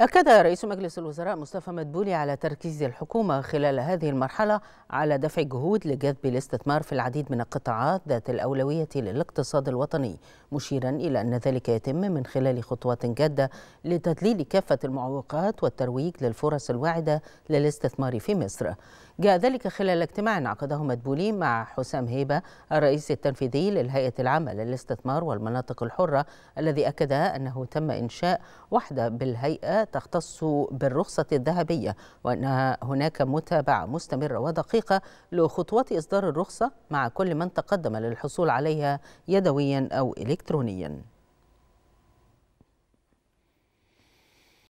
أكد رئيس مجلس الوزراء مصطفى مدبولي على تركيز الحكومة خلال هذه المرحلة على دفع جهود لجذب الاستثمار في العديد من القطاعات ذات الأولوية للاقتصاد الوطني مشيرا إلى أن ذلك يتم من خلال خطوات جادة لتذليل كافة المعوقات والترويج للفرص الواعدة للاستثمار في مصر جاء ذلك خلال اجتماع عقده مدبولي مع حسام هيبة الرئيس التنفيذي للهيئة العامة للاستثمار والمناطق الحرة الذي أكد أنه تم إنشاء وحدة بالهيئة تختص بالرخصة الذهبية وأن هناك متابعة مستمرة ودقيقة لخطوات إصدار الرخصة مع كل من تقدم للحصول عليها يدويا أو إلكترونيا